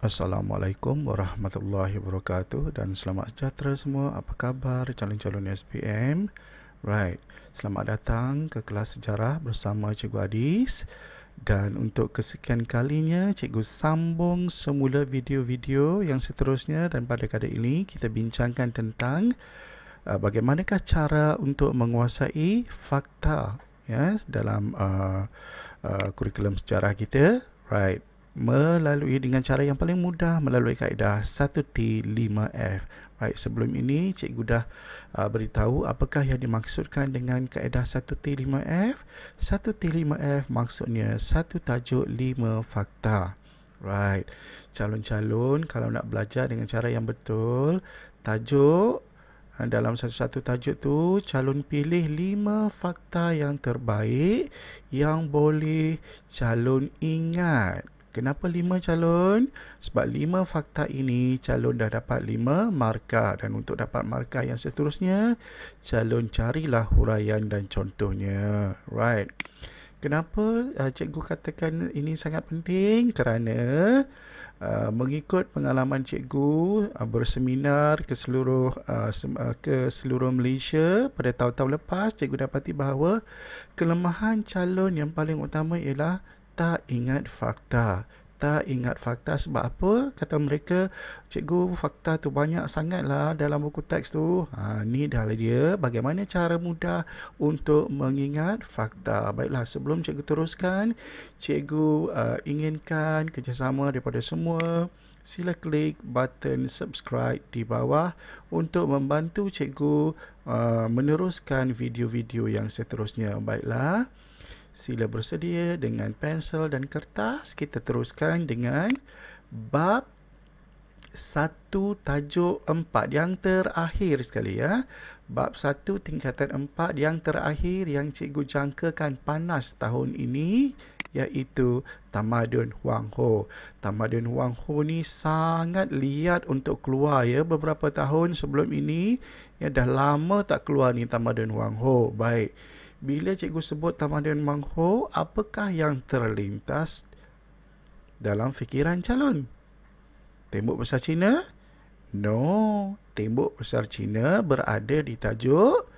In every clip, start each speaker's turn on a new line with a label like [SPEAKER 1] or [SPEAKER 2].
[SPEAKER 1] Assalamualaikum warahmatullahi wabarakatuh dan selamat sejahtera semua. Apa khabar calon-calon SPM? Right. Selamat datang ke kelas sejarah bersama Cikgu Adis. Dan untuk kesekian kalinya, cikgu sambung semula video-video yang seterusnya dan pada kali ini kita bincangkan tentang uh, bagaimanakah cara untuk menguasai fakta ya dalam uh, uh, kurikulum sejarah kita. Right melalui dengan cara yang paling mudah melalui kaedah 1T5F. Baik, sebelum ini cikgu dah uh, beritahu apakah yang dimaksudkan dengan kaedah 1T5F. 1T5F maksudnya satu tajuk 5 fakta. Right. Calon-calon kalau nak belajar dengan cara yang betul, tajuk uh, dalam satu-satu tajuk tu calon pilih lima fakta yang terbaik yang boleh calon ingat Kenapa lima calon? Sebab lima fakta ini calon dah dapat lima markah dan untuk dapat markah yang seterusnya calon carilah huraian dan contohnya. Right. Kenapa uh, cikgu katakan ini sangat penting? Kerana uh, mengikut pengalaman cikgu uh, berseminar ke seluruh uh, uh ke seluruh Malaysia pada tahun-tahun lepas, cikgu dapati bahawa kelemahan calon yang paling utama ialah tak ingat fakta tak ingat fakta sebab apa kata mereka cikgu fakta tu banyak sangat lah dalam buku teks tu ha, ni dah dia bagaimana cara mudah untuk mengingat fakta baiklah sebelum cikgu teruskan cikgu uh, inginkan kerjasama daripada semua sila klik button subscribe di bawah untuk membantu cikgu uh, meneruskan video-video yang seterusnya baiklah Sila bersedia dengan pensel dan kertas. Kita teruskan dengan bab satu tajuk empat yang terakhir sekali ya. Bab satu tingkatan empat yang terakhir yang cikgu jangkakan panas tahun ini iaitu Tamadun Huang Ho. Tamadun Huang Ho ni sangat liat untuk keluar ya beberapa tahun sebelum ini. Ya dah lama tak keluar ni Tamadun Huang Ho. Baik bila cikgu sebut tamadun mangho apakah yang terlintas dalam fikiran calon tembok besar Cina no tembok besar Cina berada di tajuk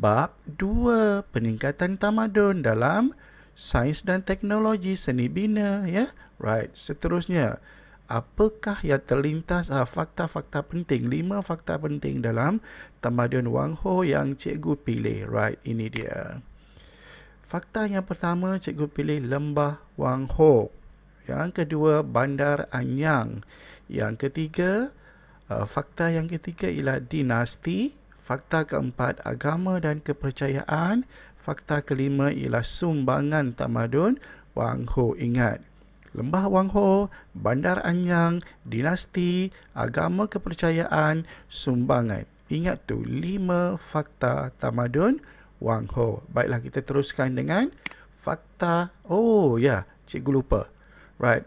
[SPEAKER 1] bab 2 peningkatan tamadun dalam sains dan teknologi seni bina ya right seterusnya apakah yang terlintas ah, fakta-fakta penting, lima fakta penting dalam tamadun Wang Ho yang cikgu pilih. Right, ini dia. Fakta yang pertama, cikgu pilih lembah Wang Ho. Yang kedua, bandar Anyang. Yang ketiga, ah, fakta yang ketiga ialah dinasti. Fakta keempat, agama dan kepercayaan. Fakta kelima ialah sumbangan tamadun Wang Ho. Ingat, Lembah Wang Ho, Bandar Anyang, Dinasti, Agama Kepercayaan, Sumbangan. Ingat tu, lima fakta tamadun Wang Ho. Baiklah, kita teruskan dengan fakta. Oh, ya. Yeah, cikgu lupa. Right.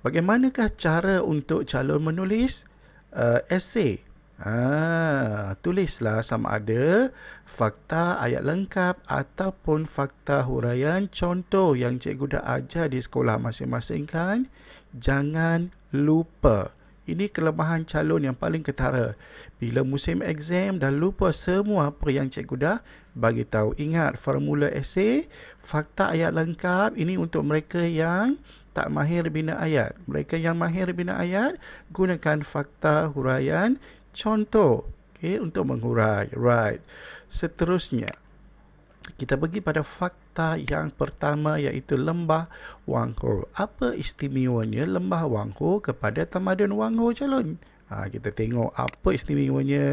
[SPEAKER 1] Bagaimanakah cara untuk calon menulis uh, esei Ah, tulislah sama ada fakta ayat lengkap ataupun fakta huraian contoh yang cikgu dah ajar di sekolah masing-masing kan. Jangan lupa. Ini kelemahan calon yang paling ketara. Bila musim exam dan lupa semua apa yang cikgu dah bagi tahu. Ingat formula esei, fakta ayat lengkap ini untuk mereka yang tak mahir bina ayat. Mereka yang mahir bina ayat gunakan fakta huraian contoh okay, eh, untuk mengurai. Right. Seterusnya, kita pergi pada fakta yang pertama iaitu lembah Wangho. Apa istimewanya lembah Wangho kepada tamadun Wangho calon? Ha, kita tengok apa istimewanya.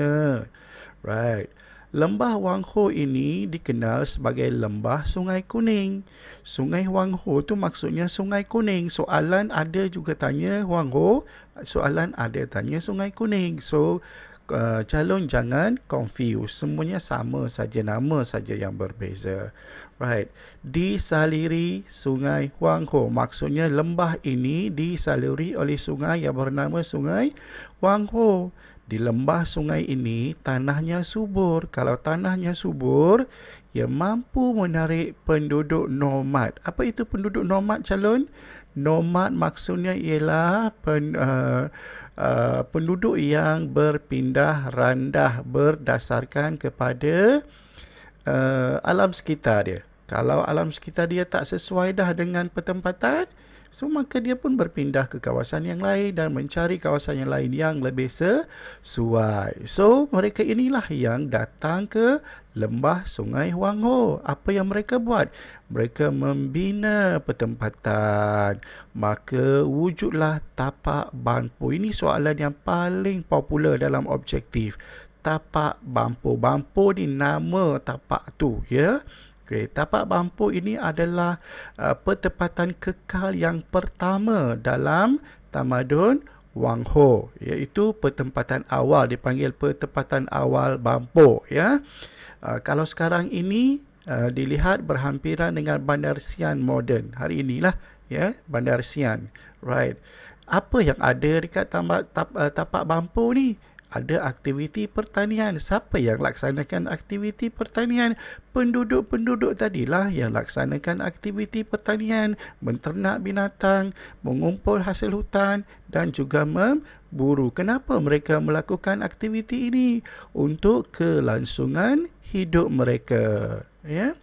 [SPEAKER 1] Right. Lembah Wang Ho ini dikenal sebagai Lembah Sungai Kuning. Sungai Wang Ho tu maksudnya Sungai Kuning. Soalan ada juga tanya Wang Ho, soalan ada tanya Sungai Kuning. So uh, calon jangan confuse, semuanya sama saja nama saja yang berbeza. Right. Disaliri Sungai Wang Ho. Maksudnya lembah ini disaliri oleh sungai yang bernama Sungai Wang Ho di lembah sungai ini tanahnya subur. Kalau tanahnya subur, ia mampu menarik penduduk nomad. Apa itu penduduk nomad calon? Nomad maksudnya ialah pen, uh, uh, penduduk yang berpindah randah berdasarkan kepada uh, alam sekitar dia. Kalau alam sekitar dia tak sesuai dah dengan pertempatan, So maka dia pun berpindah ke kawasan yang lain dan mencari kawasan yang lain yang lebih sesuai. So mereka inilah yang datang ke lembah Sungai Huang Ho. Apa yang mereka buat? Mereka membina pertempatan. Maka wujudlah tapak bampu. Ini soalan yang paling popular dalam objektif. Tapak bampu. Bampu ni nama tapak tu, ya. Yeah? Okay. Tapak bampu ini adalah uh, pertempatan kekal yang pertama dalam tamadun Wang Ho iaitu pertempatan awal dipanggil pertempatan awal bampu ya. Uh, kalau sekarang ini uh, dilihat berhampiran dengan Bandar Sian moden hari inilah ya Bandar Sian. Right. Apa yang ada dekat uh, tapak, tapak bampu ni? ada aktiviti pertanian. Siapa yang laksanakan aktiviti pertanian? Penduduk-penduduk tadilah yang laksanakan aktiviti pertanian, menternak binatang, mengumpul hasil hutan dan juga memburu. Kenapa mereka melakukan aktiviti ini? Untuk kelangsungan hidup mereka. Ya. Yeah?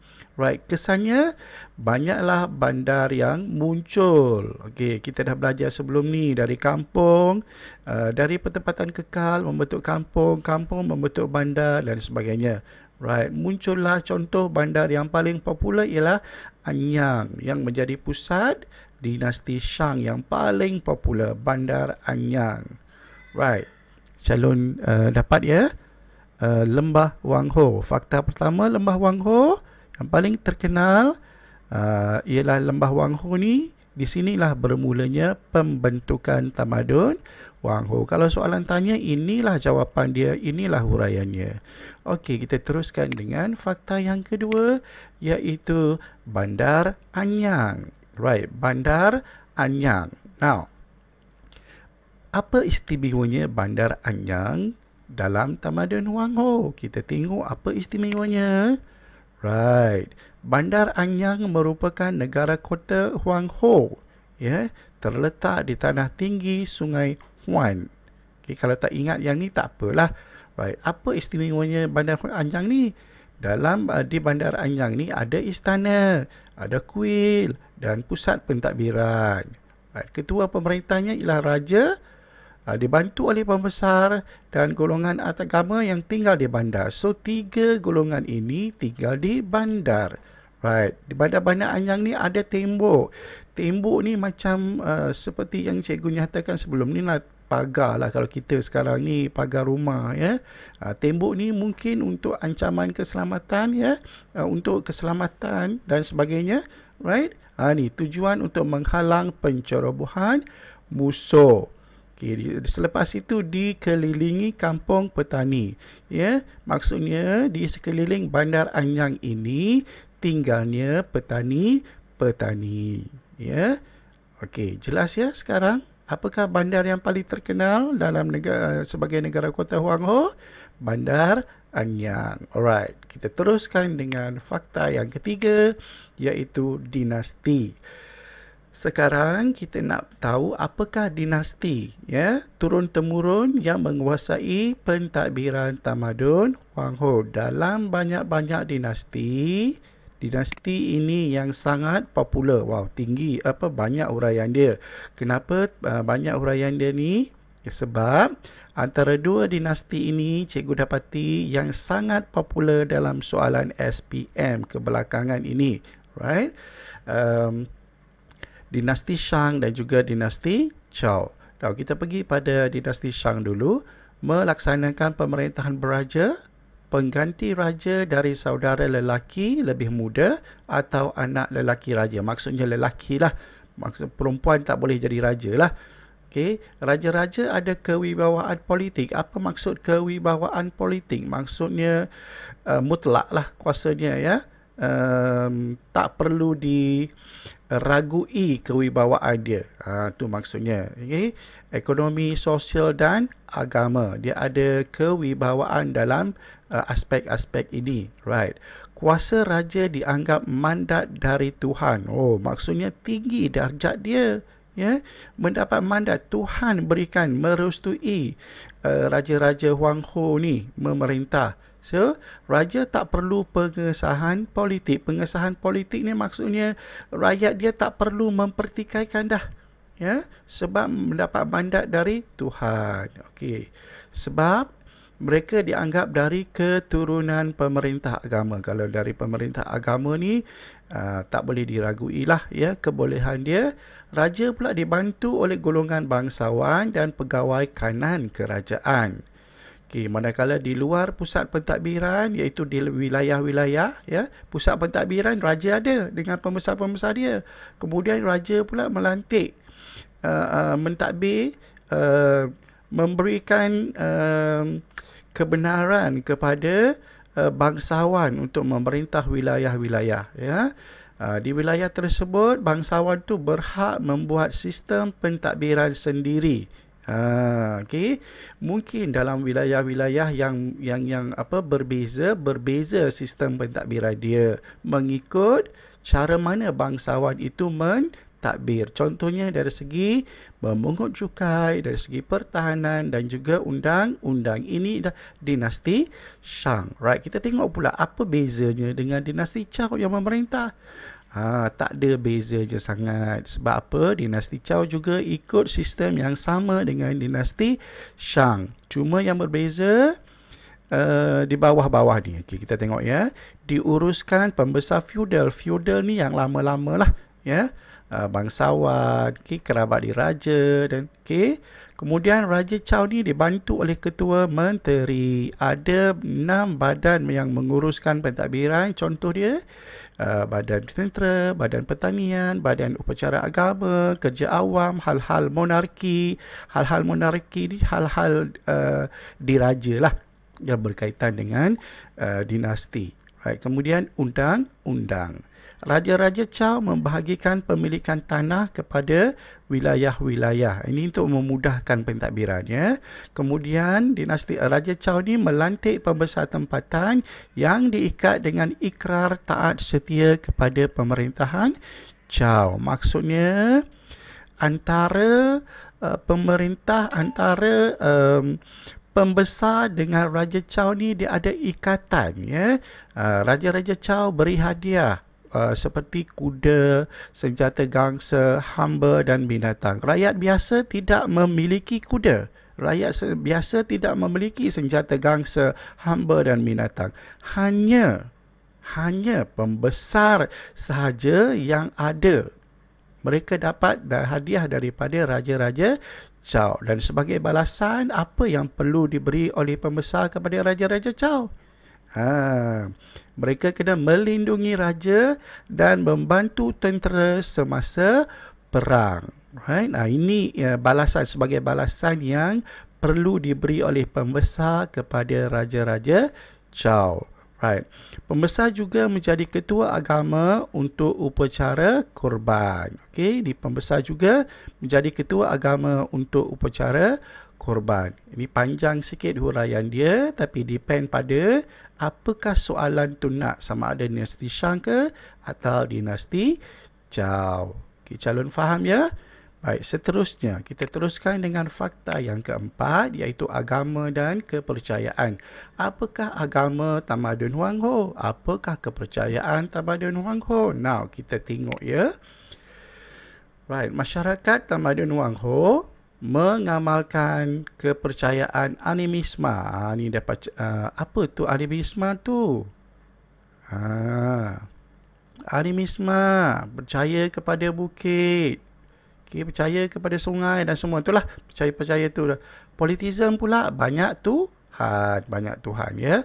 [SPEAKER 1] Right, kesannya banyaklah bandar yang muncul. Okey, kita dah belajar sebelum ni dari kampung, uh, dari pertempatan kekal membentuk kampung, kampung membentuk bandar dan sebagainya. Right, muncullah contoh bandar yang paling popular ialah Anyang yang menjadi pusat dinasti Shang yang paling popular bandar Anyang. Right. Calon uh, dapat ya. Uh, lembah Wangho. Fakta pertama Lembah Wangho. Ho. Yang paling terkenal uh, ialah Lembah Wang Ho ni. Di sinilah bermulanya pembentukan tamadun Wang Ho. Kalau soalan tanya, inilah jawapan dia, inilah huraiannya. Okey, kita teruskan dengan fakta yang kedua iaitu Bandar Anyang. Right, Bandar Anyang. Now, apa istimewanya Bandar Anyang dalam tamadun Wang Ho? Kita tengok apa istimewanya. Right. Bandar Anyang merupakan negara kota Huang Ho, ya, terletak di tanah tinggi Sungai Huan. Okay, kalau tak ingat yang ni tak apalah. Right. Apa istimewanya Bandar Anyang ni? Dalam eh, di Bandar Anyang ni ada istana, ada kuil dan pusat pentadbiran. Right. Ketua pemerintahnya ialah Raja uh, dibantu oleh pembesar dan golongan agama yang tinggal di bandar. So tiga golongan ini tinggal di bandar. Right. Di bandar-bandar Anyang ni ada tembok. Tembok ni macam uh, seperti yang cikgu nyatakan sebelum ni lah pagar lah kalau kita sekarang ni pagar rumah ya. Uh, tembok ni mungkin untuk ancaman keselamatan ya. Uh, untuk keselamatan dan sebagainya. Right. Ha, ni tujuan untuk menghalang pencerobohan musuh. Okay. Selepas itu dikelilingi kampung petani. Ya, maksudnya di sekeliling bandar Anyang ini tinggalnya petani-petani. Ya, okey, jelas ya sekarang. Apakah bandar yang paling terkenal dalam negara, sebagai negara kota Huang Bandar Anyang. Alright, kita teruskan dengan fakta yang ketiga iaitu dinasti. Sekarang kita nak tahu apakah dinasti ya turun temurun yang menguasai pentadbiran tamadun Wang Ho dalam banyak-banyak dinasti dinasti ini yang sangat popular wow tinggi apa banyak huraian dia kenapa uh, banyak huraian dia ni sebab antara dua dinasti ini cikgu dapati yang sangat popular dalam soalan SPM kebelakangan ini right um, dinasti Shang dan juga dinasti Chao. Kalau kita pergi pada dinasti Shang dulu, melaksanakan pemerintahan beraja, pengganti raja dari saudara lelaki lebih muda atau anak lelaki raja. Maksudnya lelaki lah. Maksud perempuan tak boleh jadi raja lah. Okay. Raja-raja ada kewibawaan politik. Apa maksud kewibawaan politik? Maksudnya uh, mutlak lah kuasanya ya. Um, tak perlu di ragui kewibawaan dia. Ha, tu maksudnya. Okay? Ekonomi, sosial dan agama. Dia ada kewibawaan dalam uh, aspek-aspek uh, ini. Right. Kuasa raja dianggap mandat dari Tuhan. Oh, maksudnya tinggi darjat dia. Ya, mendapat mandat Tuhan berikan merestui uh, raja-raja Huang Ho ni memerintah So, raja tak perlu pengesahan politik. Pengesahan politik ni maksudnya rakyat dia tak perlu mempertikaikan dah. Ya, sebab mendapat mandat dari Tuhan. Okey. Sebab mereka dianggap dari keturunan pemerintah agama. Kalau dari pemerintah agama ni uh, tak boleh diragui lah ya kebolehan dia. Raja pula dibantu oleh golongan bangsawan dan pegawai kanan kerajaan. Okey, manakala di luar pusat pentadbiran iaitu di wilayah-wilayah ya, pusat pentadbiran raja ada dengan pembesar-pembesar dia. Kemudian raja pula melantik uh, uh, mentadbir uh, memberikan uh, kebenaran kepada uh, bangsawan untuk memerintah wilayah-wilayah ya. Uh, di wilayah tersebut bangsawan tu berhak membuat sistem pentadbiran sendiri. Ha, okay. Mungkin dalam wilayah-wilayah yang yang yang apa berbeza berbeza sistem pentadbiran dia mengikut cara mana bangsawan itu men takbir. Contohnya dari segi memungut cukai, dari segi pertahanan dan juga undang-undang. Ini dah dinasti Shang. Right? Kita tengok pula apa bezanya dengan dinasti Chao yang memerintah. Ha, tak ada beza je sangat. Sebab apa? Dinasti Chow juga ikut sistem yang sama dengan dinasti Shang. Cuma yang berbeza uh, di bawah-bawah ni. Okay, kita tengok ya. Diuruskan pembesar feudal. Feudal ni yang lama-lama lah. Ya. Yeah uh, bangsawan, okay, kerabat diraja dan okay. kemudian Raja Chow ni dibantu oleh ketua menteri. Ada enam badan yang menguruskan pentadbiran. Contoh dia ah, badan tentera, badan pertanian, badan upacara agama, kerja awam, hal-hal monarki. Hal-hal monarki ni hal-hal uh, diraja lah yang berkaitan dengan uh, dinasti. Right. Kemudian undang-undang raja-raja Chao membahagikan pemilikan tanah kepada wilayah-wilayah. Ini untuk memudahkan pentadbirannya. Kemudian dinasti Raja Chao ini melantik pembesar tempatan yang diikat dengan ikrar taat setia kepada pemerintahan Chao. Maksudnya antara uh, pemerintah antara um, pembesar dengan Raja Chao ni dia ada ikatan ya. Eh, raja-raja Chao beri hadiah Uh, seperti kuda, senjata gangsa, hamba dan binatang. Rakyat biasa tidak memiliki kuda. Rakyat biasa tidak memiliki senjata gangsa, hamba dan binatang. Hanya hanya pembesar sahaja yang ada. Mereka dapat hadiah daripada raja-raja Chow. Dan sebagai balasan, apa yang perlu diberi oleh pembesar kepada raja-raja Chow? Haa. Mereka kena melindungi raja dan membantu tentera semasa perang. Right? Nah, ini uh, balasan sebagai balasan yang perlu diberi oleh pembesar kepada raja-raja Chow. Right. Pembesar juga menjadi ketua agama untuk upacara korban. Okey, di pembesar juga menjadi ketua agama untuk upacara korban. Ini panjang sikit huraian dia tapi depend pada apakah soalan tu nak sama ada dinasti Shang ke atau dinasti Chow. Okay, calon faham ya? Baik, seterusnya kita teruskan dengan fakta yang keempat iaitu agama dan kepercayaan. Apakah agama tamadun Huang Ho? Apakah kepercayaan tamadun Huang Ho? Now kita tengok ya. Right, masyarakat tamadun Huang Ho mengamalkan kepercayaan animisma ah, Ha, ni dapat uh, ah, apa tu animisma tu? Ha. Animisme percaya kepada bukit. Okay, percaya kepada sungai dan semua itulah percaya-percaya tu. Lah. Lah. Politism pula banyak tu ha, banyak tuhan ya.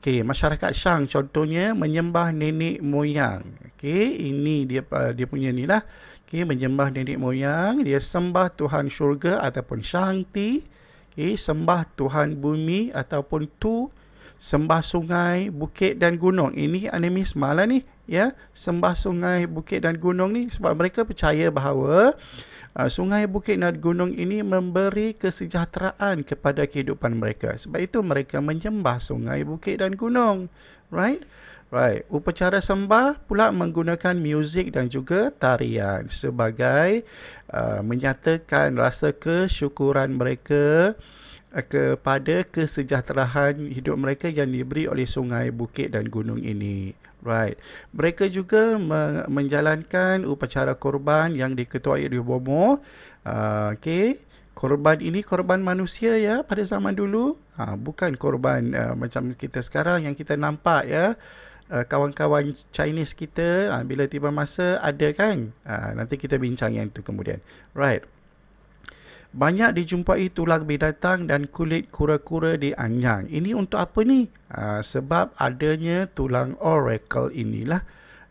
[SPEAKER 1] Okey, masyarakat Shang contohnya menyembah nenek moyang. Okey, ini dia dia punya nilah okay, menyembah nenek moyang, dia sembah Tuhan syurga ataupun Shanti, okay, sembah Tuhan bumi ataupun Tu, sembah sungai, bukit dan gunung. Ini animis malah ni, ya, sembah sungai, bukit dan gunung ni sebab mereka percaya bahawa uh, sungai, bukit dan gunung ini memberi kesejahteraan kepada kehidupan mereka. Sebab itu mereka menyembah sungai, bukit dan gunung. Right? Right. Upacara sembah pula menggunakan muzik dan juga tarian sebagai uh, menyatakan rasa kesyukuran mereka uh, kepada kesejahteraan hidup mereka yang diberi oleh sungai, bukit dan gunung ini. Right. Mereka juga me- menjalankan upacara korban yang diketuai oleh Bomo. Uh, okay. Korban ini korban manusia ya pada zaman dulu. Ha, bukan korban uh, macam kita sekarang yang kita nampak ya uh, kawan-kawan Chinese kita uh, bila tiba masa ada kan uh, nanti kita bincang yang itu kemudian right banyak dijumpai tulang binatang dan kulit kura-kura di Anyang. Ini untuk apa ni? Ha, sebab adanya tulang oracle inilah.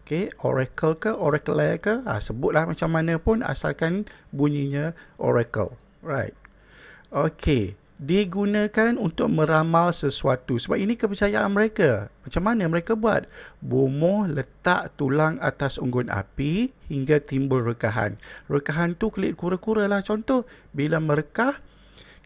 [SPEAKER 1] Okay, oracle ke oracle ke? Ha, sebutlah macam mana pun asalkan bunyinya oracle. Right. Okay digunakan untuk meramal sesuatu sebab ini kepercayaan mereka macam mana mereka buat bomoh letak tulang atas unggun api hingga timbul rekahan rekahan tu kulit kura-kura lah contoh bila merekah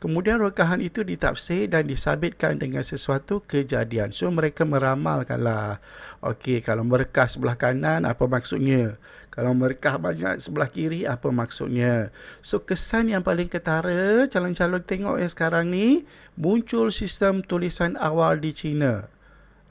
[SPEAKER 1] Kemudian rekahan itu ditafsir dan disabitkan dengan sesuatu kejadian. So mereka meramalkanlah. Okey, kalau berkah sebelah kanan apa maksudnya? Kalau berkah banyak sebelah kiri apa maksudnya? So kesan yang paling ketara calon-calon tengok yang sekarang ni muncul sistem tulisan awal di China.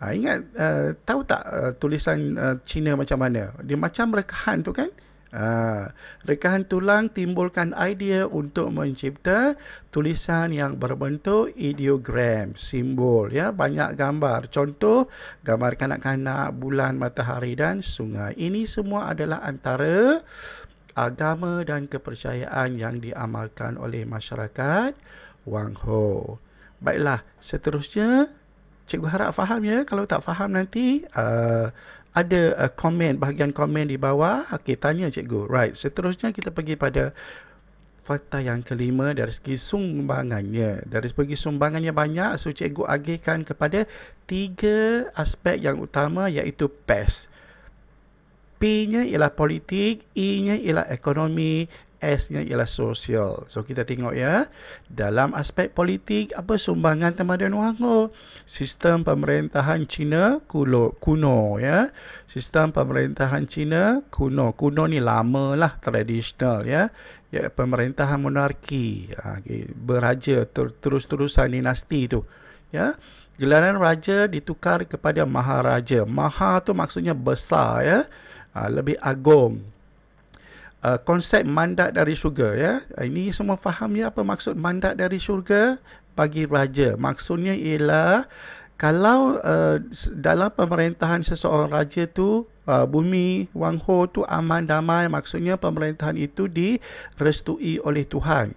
[SPEAKER 1] Ha, ingat uh, tahu tak uh, tulisan uh, China macam mana? Dia macam rekahan tu kan? Ha, rekahan tulang timbulkan idea untuk mencipta tulisan yang berbentuk ideogram, simbol, ya banyak gambar. Contoh gambar kanak-kanak, bulan, matahari dan sungai. Ini semua adalah antara agama dan kepercayaan yang diamalkan oleh masyarakat Wang Ho. Baiklah, seterusnya cikgu harap faham ya kalau tak faham nanti uh, ada uh, komen bahagian komen di bawah okey tanya cikgu right seterusnya kita pergi pada fakta yang kelima dari segi sumbangannya dari segi sumbangannya banyak so cikgu agihkan kepada tiga aspek yang utama iaitu PES P-nya ialah politik, E-nya ialah ekonomi, S-nya ialah sosial. So kita tengok ya dalam aspek politik apa sumbangan tamadun Wanghao sistem pemerintahan China kuno kuno ya. Sistem pemerintahan China kuno. Kuno ni lama lah tradisional ya. Ya pemerintahan monarki. Ha, beraja terus-terusan dinasti tu. Ya. Gelaran raja ditukar kepada maharaja. Maha tu maksudnya besar ya. Ha, lebih agung uh, konsep mandat dari syurga ya. Uh, ini semua faham ya apa maksud mandat dari syurga bagi raja. Maksudnya ialah kalau uh, dalam pemerintahan seseorang raja tu uh, bumi Wangho tu aman damai maksudnya pemerintahan itu direstui oleh Tuhan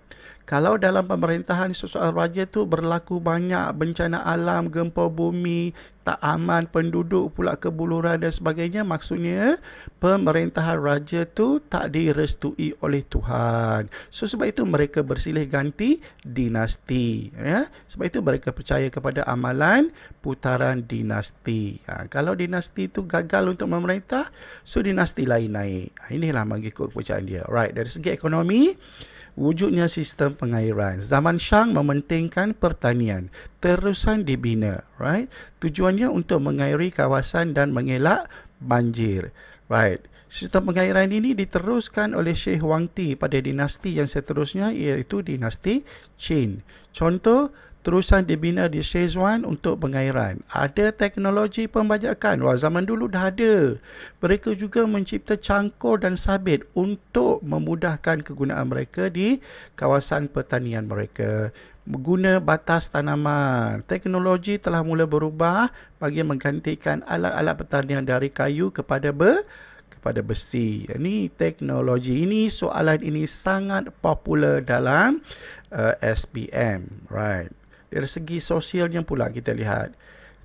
[SPEAKER 1] kalau dalam pemerintahan sesuatu raja tu berlaku banyak bencana alam, gempa bumi, tak aman penduduk pula kebuluran dan sebagainya, maksudnya pemerintahan raja tu tak direstui oleh Tuhan. So sebab itu mereka bersilih ganti dinasti. Ya? Sebab itu mereka percaya kepada amalan putaran dinasti. Ha, kalau dinasti tu gagal untuk memerintah, so dinasti lain naik. Ha, inilah mengikut kepercayaan dia. Right, dari segi ekonomi, wujudnya sistem pengairan. Zaman Shang mementingkan pertanian. Terusan dibina, right? Tujuannya untuk mengairi kawasan dan mengelak banjir, right? Sistem pengairan ini diteruskan oleh Sheikh Wang Ti pada dinasti yang seterusnya iaitu dinasti Qin. Contoh, terusan dibina di Sezuan untuk pengairan. Ada teknologi pembajakan. Wah, zaman dulu dah ada. Mereka juga mencipta cangkul dan sabit untuk memudahkan kegunaan mereka di kawasan pertanian mereka. Guna batas tanaman. Teknologi telah mula berubah bagi menggantikan alat-alat pertanian dari kayu kepada ber pada besi. Ini ya, teknologi ini soalan ini sangat popular dalam uh, eh, SPM, right? Dari segi sosialnya pula kita lihat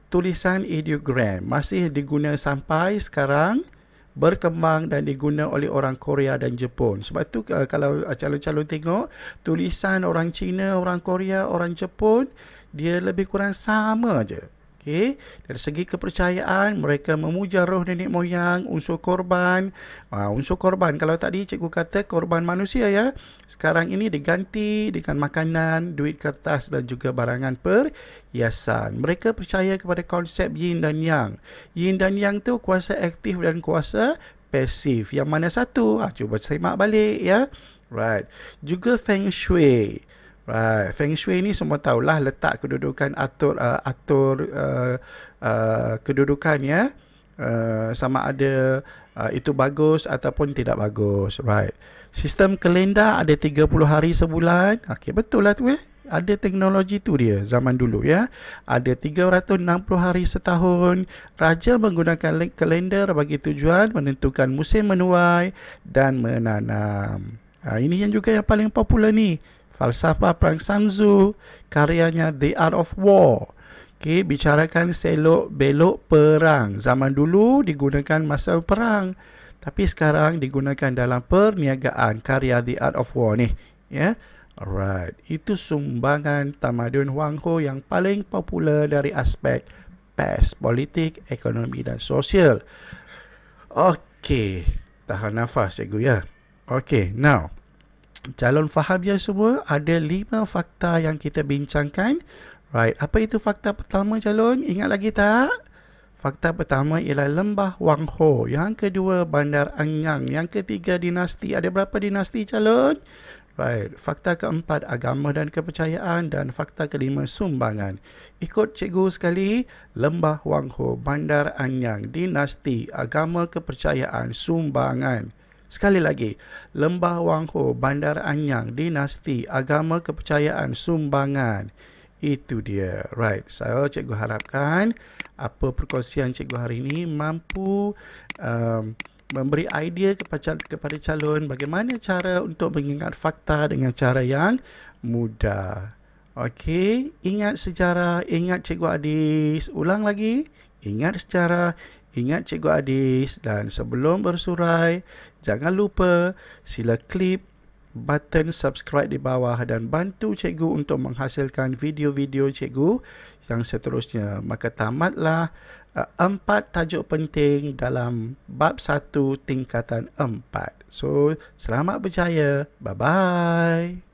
[SPEAKER 1] tulisan ideogram masih diguna sampai sekarang berkembang dan diguna oleh orang Korea dan Jepun. Sebab tu eh, kalau eh, calon-calon tengok tulisan orang Cina, orang Korea, orang Jepun dia lebih kurang sama aja. Okay. Dari segi kepercayaan, mereka memuja roh nenek moyang, unsur korban. Uh, unsur korban, kalau tadi cikgu kata korban manusia ya. Sekarang ini diganti dengan makanan, duit kertas dan juga barangan perhiasan. Mereka percaya kepada konsep yin dan yang. Yin dan yang tu kuasa aktif dan kuasa pasif. Yang mana satu? Ha, cuba simak balik ya. Right. Juga feng shui. Right. Feng Shui ni semua tahulah letak kedudukan atur uh, atur uh, uh, kedudukan ya. Uh, sama ada uh, itu bagus ataupun tidak bagus. Right. Sistem kalendar ada 30 hari sebulan. Okey betul lah tu eh. Ada teknologi tu dia zaman dulu ya. Ada 360 hari setahun. Raja menggunakan kalender bagi tujuan menentukan musim menuai dan menanam. Ha, ini yang juga yang paling popular ni falsafah perang Sanzu, karyanya The Art of War. Okay, bicarakan selok belok perang. Zaman dulu digunakan masa perang, tapi sekarang digunakan dalam perniagaan karya The Art of War ni. yeah? alright. Itu sumbangan tamadun Huang Ho yang paling popular dari aspek pes, politik, ekonomi dan sosial. Okay, tahan nafas cikgu ya. Okay, now calon faham ya semua ada lima fakta yang kita bincangkan right apa itu fakta pertama calon ingat lagi tak Fakta pertama ialah Lembah Wang Ho. Yang kedua, Bandar Anyang. Yang ketiga, dinasti. Ada berapa dinasti, calon? Right. Fakta keempat, agama dan kepercayaan. Dan fakta kelima, sumbangan. Ikut cikgu sekali. Lembah Wangho, Bandar Anyang, dinasti, agama, kepercayaan, sumbangan. Sekali lagi, Lembah Wangho, Bandar Anyang, Dinasti, Agama Kepercayaan, Sumbangan. Itu dia. Right. So, cikgu harapkan apa perkongsian cikgu hari ini mampu um, memberi idea kepada, kepada calon bagaimana cara untuk mengingat fakta dengan cara yang mudah. Okey, ingat sejarah, ingat cikgu Adis. Ulang lagi, ingat sejarah, Ingat Cikgu Adis dan sebelum bersurai, jangan lupa sila klik button subscribe di bawah dan bantu Cikgu untuk menghasilkan video-video Cikgu yang seterusnya. Maka tamatlah uh, empat tajuk penting dalam bab satu tingkatan empat. So, selamat berjaya. Bye-bye.